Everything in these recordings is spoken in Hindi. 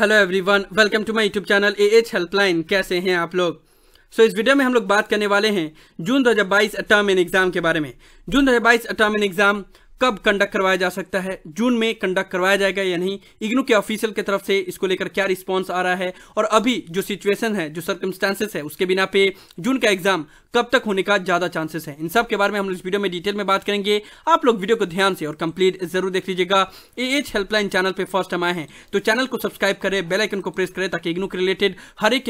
hello everyone welcome to my YouTube channel A H helpline कैसे हैं आप लोग सो so, इस वीडियो में हम लोग बात करने वाले हैं जून 2022 हज़ार बाईस एग्ज़ाम के बारे में जून 2022 हज़ार बाईस एग्ज़ाम कब कंडक्ट करवाया जा सकता है जून में कंडक्ट करवाया जाएगा या नहीं इग्नू के ऑफिशियल की तरफ से इसको लेकर क्या रिस्पॉन्स आ रहा है और अभी जो सिचुएशन है जो सर्कमस्टांसेस है उसके बिना पे जून का एग्जाम कब तक होने का ज्यादा चांसेस है इन सब के बारे में हम लोग इस वीडियो में डिटेल में बात करेंगे आप लोग वीडियो को ध्यान से और कंप्लीट जरूर देख लीजिएगा ए एच हेल्पलाइन चैनल पर फर्स्ट टाइम आए हैं तो चैनल को सब्सक्राइब करें बेलाइकन को प्रेस करें ताकि इग्नू के रिलेटेड हर एक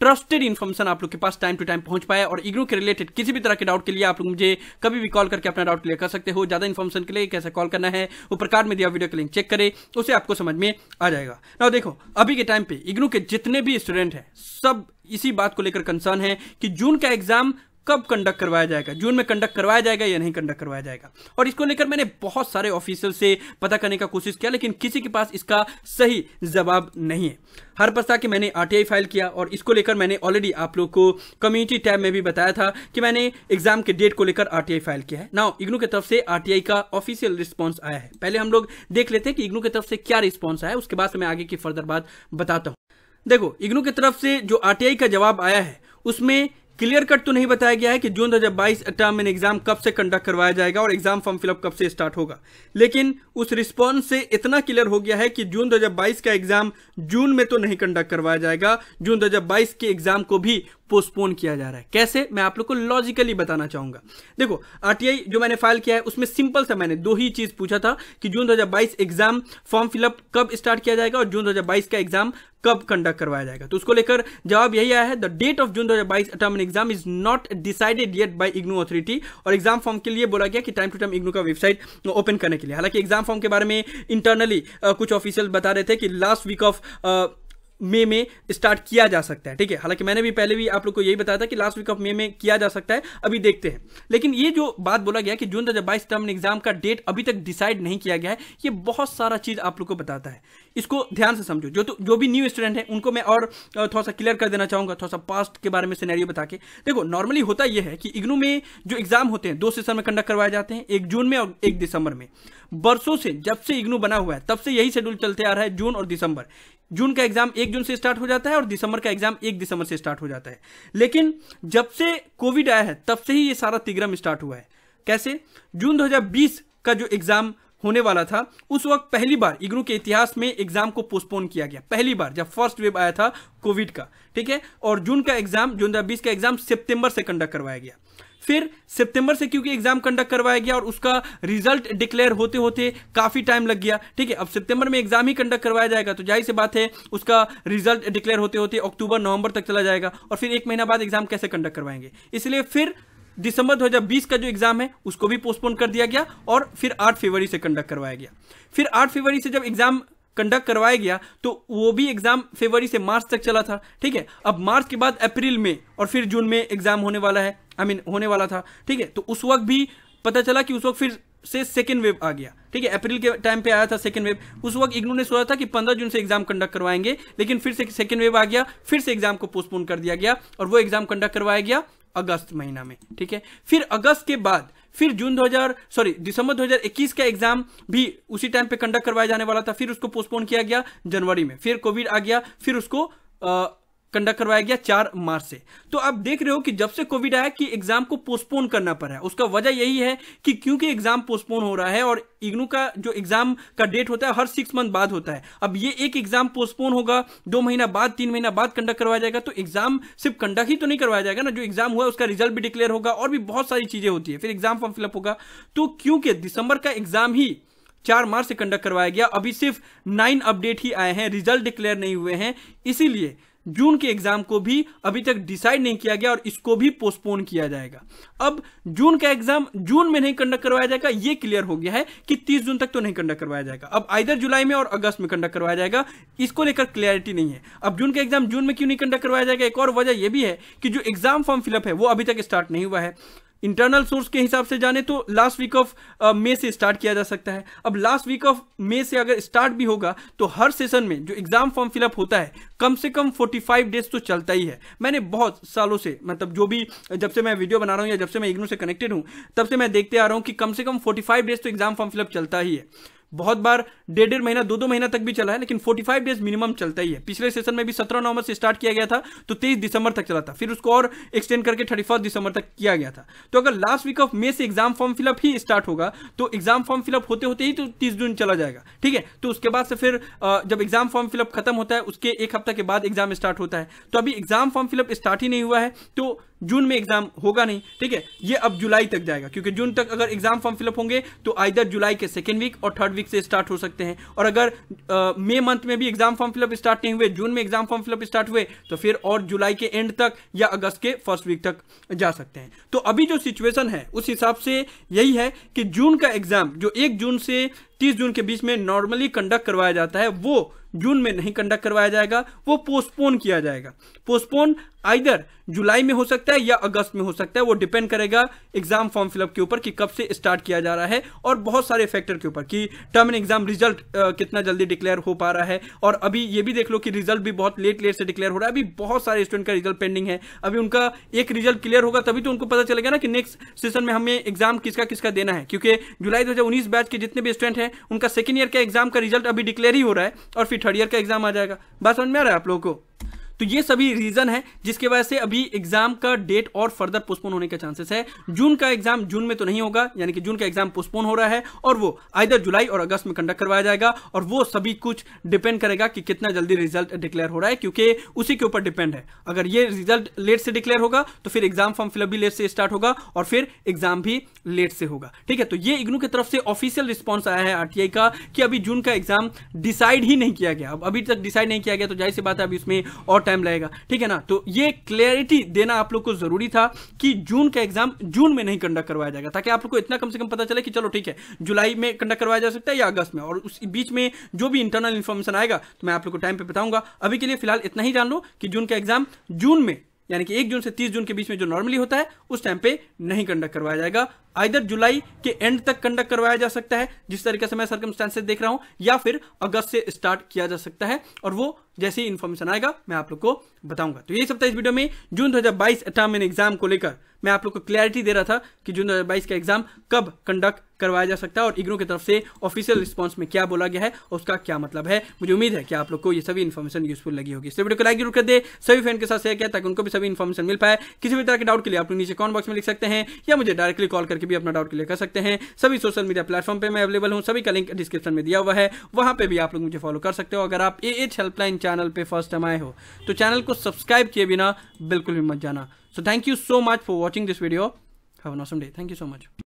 ट्रस्टेड इन्फॉर्मेशन आप लोग के पास टाइम टू टाइम पहुंच पाए और इग्नो के रिलेटेड किसी भी तरह के डाउट के लिए आप लोग मुझे कभी भी कॉल करके अपना डाउट क्लियर कर सकते हो ज्यादा इन्फॉर्मेशन के लिए कैसे कॉल करना है ऊपर कार्ड में दिया वीडियो का लिंक चेक करें उसे आपको समझ में आ जाएगा ना देखो अभी के टाइम पे इग्नो के जितने भी स्टूडेंट हैं सब इसी बात को लेकर कंसर्न है कि जून का एग्जाम कब कंडक्ट करवाया जाएगा जून में कंडक्ट करवाया जाएगा या नहीं कंडक्ट करवाया जाएगा और इसको लेकर मैंने बहुत सारे ऑफिसर से पता करने का कोशिश किया लेकिन किसी के पास इसका सही जवाब नहीं है हर पता कि मैंने आरटीआई फाइल किया और इसको लेकर मैंने ऑलरेडी आप लोग को कम्युनिटी टैब में भी बताया था कि मैंने एग्जाम के डेट को लेकर आरटीआई फाइल किया है नाउ इग्नू की तरफ से आरटीआई का ऑफिशियल रिस्पॉन्स आया है पहले हम लोग देख लेते हैं कि इग्नू की तरफ से क्या रिस्पॉन्स आया उसके बाद मैं आगे की फर्दर बात बताता हूँ देखो इग्नू की तरफ से जो आरटीआई का जवाब आया है उसमें क्लियर कट तो नहीं बताया गया है कि जून बाईस टर्म इन एग्जाम कब से कंडक्ट करवाया जाएगा और एग्जाम फॉर्म फिलअप कब से स्टार्ट होगा लेकिन उस रिस्पॉन्स से इतना क्लियर हो गया है कि जून दो हजार बाईस का एग्जाम जून में तो नहीं कंडक्ट करवाया जाएगा जून दो हजार बाईस के एग्जाम को भी पोस्टपोन किया जा रहा है कैसे मैं आप लोग को लॉजिकली बताना चाहूंगा देखो आरटीआई जो मैंने फाइल किया है उसमें सिंपल सा मैंने दो ही चीज़ पूछा था कि जून 2022 एग्जाम फॉर्म फिलअप कब स्टार्ट किया जाएगा और जून 2022 का एग्जाम कब कंडक्ट करवाया जाएगा तो उसको लेकर जवाब यही आया है the date of June 2022 term end exam is not decided yet by IGNOU authority और एग्जाम फॉर्म के लिए बोला गया कि टाइम टू टाइम इग्नू का वेबसाइट ओपन करने के लिए हालांकि एग्जाम फॉर्म के बारे में इंटरनली कुछ ऑफिशियल बता रहे थे कि लास्ट वीक ऑफ मे में स्टार्ट किया जा सकता है ठीक है हालांकि मैंने भी पहले भी आप लोग को यही बताया था कि लास्ट वीक ऑफ मे में किया जा सकता है अभी देखते हैं लेकिन ये जो बात बोला गया कि जून दो टर्म एग्जाम का डेट अभी तक डिसाइड नहीं किया गया है ये बहुत सारा चीज़ आप लोग को बताता है इसको ध्यान से समझो जो तो जो भी न्यू स्टूडेंट है उनको मैं और थोड़ा सा क्लियर कर देना चाहूंगा थोड़ा सा पास्ट के बारे में सिनेरियो बता के देखो नॉर्मली होता यह है कि इग्नू में जो एग्जाम होते हैं दो सेशन में कंडक्ट करवाए जाते हैं एक जून में और एक दिसंबर में बरसों से जब से इग्नू बना हुआ है तब से यही शेड्यूल चलते आ रहा है जून और दिसंबर जून का एग्जाम एक जून से स्टार्ट हो जाता है और दिसंबर का एग्जाम एक दिसंबर से स्टार्ट हो जाता है लेकिन जब से कोविड आया है तब से ही ये सारा तिग्रम स्टार्ट हुआ है कैसे जून 2020 का जो एग्जाम होने वाला था उस वक्त पहली बार इग्नू के इतिहास में एग्जाम को पोस्टपोन किया गया पहली बार जब फर्स्ट वेव आया था कोविड का ठीक है और जून का एग्जाम जून दो का एग्जाम सेप्टेम्बर से कंडक्ट करवाया गया फिर सितंबर से क्योंकि एग्जाम कंडक्ट करवाया गया और उसका रिजल्ट डिक्लेयर होते होते काफी टाइम लग गया ठीक है अब सितंबर में एग्जाम ही कंडक्ट करवाया जाएगा तो जाहिर सी बात है उसका रिजल्ट डिक्लेयर होते होते अक्टूबर नवंबर तक चला जाएगा और फिर एक महीना बाद एग्जाम कैसे कंडक्ट करवाएंगे इसलिए फिर दिसंबर 2020 का जो एग्जाम है उसको भी पोस्टपोन कर दिया गया और फिर 8 फरवरी से कंडक्ट करवाया गया फिर 8 फरवरी से जब एग्जाम कंडक्ट करवाया गया तो वो भी एग्जाम फरवरी से मार्च तक चला था ठीक है अब मार्च के बाद अप्रैल में और फिर जून में एग्जाम होने वाला है आई मीन होने वाला था ठीक है तो उस वक्त भी पता चला कि उस वक्त फिर से सेकेंड वेव आ गया ठीक है अप्रैल के टाइम पे आया था सेकेंड वेव उस वक्त इग्नू ने सोचा था कि 15 जून से एग्जाम कंडक्ट करवाएंगे लेकिन फिर से सेकेंड वेव आ गया फिर से एग्जाम को पोस्टपोन कर दिया गया और वो एग्जाम कंडक्ट करवाया गया अगस्त महीना में ठीक है फिर अगस्त के बाद फिर जून 2000 सॉरी दिसंबर 2021 का एग्जाम भी उसी टाइम पे कंडक्ट करवाया जाने वाला था फिर उसको पोस्टपोन किया गया जनवरी में फिर कोविड आ गया फिर उसको कंडक्ट करवाया गया चार मार्च से तो आप देख रहे हो कि जब से कोविड आया कि एग्जाम को पोस्टपोन करना पड़ा है उसका वजह यही है कि क्योंकि एग्जाम पोस्टपोन हो रहा है और इग्नू का जो एग्जाम का डेट होता है हर सिक्स मंथ बाद होता है अब ये एक एग्जाम पोस्टपोन होगा दो महीना बाद तीन महीना बाद कंडक्ट करवाया जाएगा तो एग्जाम सिर्फ कंडक्ट ही तो नहीं करवाया जाएगा ना जो एग्जाम हुआ उसका रिजल्ट भी डिक्लेयर होगा और भी बहुत सारी चीजें होती है फिर एग्जाम फॉर्म फिलअप होगा तो क्योंकि दिसंबर का एग्जाम ही चार मार्च से कंडक्ट करवाया गया अभी सिर्फ नाइन अपडेट ही आए हैं रिजल्ट डिक्लेयर नहीं हुए हैं इसीलिए जून के एग्जाम को भी अभी तक डिसाइड नहीं किया गया और इसको भी पोस्टपोन किया जाएगा अब जून का एग्जाम जून में नहीं कंडक्ट करवाया जाएगा यह क्लियर हो गया है कि 30 जून तक तो नहीं कंडक्ट करवाया जाएगा अब आइधर जुलाई में और अगस्त में कंडक्ट करवाया जाएगा इसको लेकर क्लियरिटी नहीं है अब जून का एग्जाम जून में क्यों नहीं कंडक्ट करवाया जाएगा एक और वजह यह भी है कि जो एग्जाम फॉर्म फिलअप है वो अभी तक स्टार्ट नहीं हुआ है इंटरनल सोर्स के हिसाब से जाने तो लास्ट वीक ऑफ मे से स्टार्ट किया जा सकता है अब लास्ट वीक ऑफ मे से अगर स्टार्ट भी होगा तो हर सेशन में जो एग्जाम फॉर्म फिलअप होता है कम से कम 45 डेज तो चलता ही है मैंने बहुत सालों से मतलब जो भी जब से मैं वीडियो बना रहा हूँ या जब से मैं इग्नू से कनेक्टेड हूँ तब से मैं देखते आ रहा हूँ कि कम से कम फोर्टी डेज तो एग्जाम फॉर्म फिलअप चलता ही है बहुत बार डेढ़ डेढ़ महीना दो दो महीना तक भी चला है लेकिन 45 डेज मिनिमम चलता ही है पिछले सेशन में भी 17 नवंबर से स्टार्ट किया गया था तो 23 दिसंबर तक चला था फिर उसको और एक्सटेंड करके 31 दिसंबर तक किया गया था तो अगर लास्ट वीक ऑफ मे से एग्जाम फॉर्म फिलअप ही स्टार्ट होगा तो एग्जाम फॉर्म फिलअप होते होते ही तो तीस जून चला जाएगा ठीक है तो उसके बाद से फिर जब एग्जाम फॉर्म फिलअप खत्म होता है उसके एक हफ्ता के बाद एग्जाम स्टार्ट होता है तो अभी एग्जाम फॉर्म फिलअप स्टार्ट ही नहीं हुआ है तो जून में एग्जाम होगा नहीं ठीक है ये अब जुलाई तक जाएगा क्योंकि जून तक अगर एग्जाम फॉर्म फिलअप होंगे तो आइर जुलाई के सेकेंड वीक और थर्ड वीक से स्टार्ट हो सकते हैं और अगर मई मंथ में भी एग्जाम फॉर्म फिलअप स्टार्ट नहीं हुए जून में एग्जाम फॉर्म फिलअप स्टार्ट हुए तो फिर और जुलाई के एंड तक या अगस्त के फर्स्ट वीक तक जा सकते हैं तो अभी जो सिचुएशन है उस हिसाब से यही है कि जून का एग्जाम जो एक जून से तीस जून के बीच में नॉर्मली कंडक्ट करवाया जाता है वो जून में नहीं कंडक्ट करवाया जाएगा वो पोस्टपोन किया जाएगा पोस्टपोन आइदर जुलाई में हो सकता है या अगस्त में हो सकता है वो डिपेंड करेगा एग्जाम फॉर्म फिलअप के ऊपर कि कब से स्टार्ट किया जा रहा है और बहुत सारे फैक्टर के ऊपर कि टर्म एंड एग्जाम रिजल्ट कितना जल्दी डिक्लेयर हो पा रहा है और अभी ये भी देख लो कि रिजल्ट भी बहुत लेट लेट से डिक्लेयर हो रहा है अभी बहुत सारे स्टूडेंट का रिजल्ट पेंडिंग है अभी उनका एक रिजल्ट क्लियर होगा तभी तो उनको पता चलेगा ना कि नेक्स्ट सेशन में हमें एग्जाम किसका किसका देना है क्योंकि जुलाई दो बैच के जितने भी स्टूडेंट हैं उनका सेकेंड ईयर का एग्जाम का रिजल्ट अभी डिक्लेयर ही हो रहा है और फिर थर्ड ईयर का एग्जाम आ जाएगा बात समझ में आ रहा है आप लोगों को तो ये सभी रीजन है जिसके वजह से अभी एग्जाम का डेट और फर्दर पोस्टपोन होने का चांसेस है जून का एग्जाम जून में तो नहीं होगा यानी कि जून का एग्जाम पोस्टपोन हो रहा है और वो आइधर जुलाई और अगस्त में कंडक्ट करवाया जाएगा और वो सभी कुछ डिपेंड करेगा कि कितना जल्दी रिजल्ट डिक्लेयर हो रहा है क्योंकि उसी के ऊपर डिपेंड है अगर ये रिजल्ट लेट से डिक्लेयर होगा तो फिर एग्जाम फॉर्म फिलअप भी लेट से स्टार्ट होगा और फिर एग्जाम भी लेट से होगा ठीक है तो ये इग्नू की तरफ से ऑफिशियल रिस्पॉन्स आया है आरटीआई का कि अभी जून का एग्जाम डिसाइड ही नहीं किया गया अब अभी तक डिसाइड नहीं किया गया तो जाहिर सी बात है अभी उसमें और टाइम लगेगा ठीक है ना तो ये क्लियरिटी देना आप लोग को जरूरी था कि जून का एग्जाम जून में नहीं कंडक्ट करवाया जाएगा ताकि आप लोग को इतना कम से कम पता चले कि चलो ठीक है जुलाई में कंडक्ट करवाया जा सकता है या अगस्त में और उस बीच में जो भी इंटरनल इन्फॉर्मेशन आएगा तो मैं आप लोग को टाइम पर बताऊंगा अभी के लिए फिलहाल इतना ही जान लो कि जून का एग्जाम जून में यानी कि एक जून से तीस जून के बीच में जो नॉर्मली होता है उस टाइम पे नहीं कंडक्ट करवाया जाएगा आइदर जुलाई के एंड तक कंडक्ट करवाया जा सकता है जिस तरीके से मैं सर्कमस्टांसेस देख रहा हूं या फिर अगस्त से स्टार्ट किया जा सकता है और वो जैसे ही इन्फॉर्मेशन आएगा मैं आप लोग को बताऊंगा तो यही सब था इस वीडियो में जून 2022 बाईस एग्जाम को लेकर मैं आप लोग को क्लैरिटी दे रहा था कि जून 2022 का एग्जाम कब कंडक्ट करवाया जा सकता है और इग्नो की तरफ से ऑफिशियल रिस्पांस में क्या बोला गया है और उसका क्या मतलब है मुझे उम्मीद है कि आप लोग को ये सभी इन्फॉर्मेशन यूजफुल लगी होगी इस वीडियो को लाइक जरूर कर दे सभी फ्रेंड के साथ शेयर किया ताकि उनको भी सभी इन्फॉर्मेशन मिल पाए किसी भी तरह के डाउट के लिए आप लोग नीचे कॉमेंट बॉक्स में लिख सकते हैं या मुझे डायरेक्टली कॉल करके भी अपना डाउट क्लियर कर सकते हैं सभी सोशल मीडिया प्लेटफॉर्म पर मैं अवेलेबल हूँ सभी का लिंक डिस्क्रिप्शन में दिया हुआ है वहाँ पर भी आप लोग मुझे फॉलो कर सकते हो अगर आप एच हेल्पलाइन चैनल पे फर्स्ट टाइम आए हो तो चैनल को सब्सक्राइब किए बिना बिल्कुल भी मत जाना so thank you so much for watching this video have an awesome day thank you so much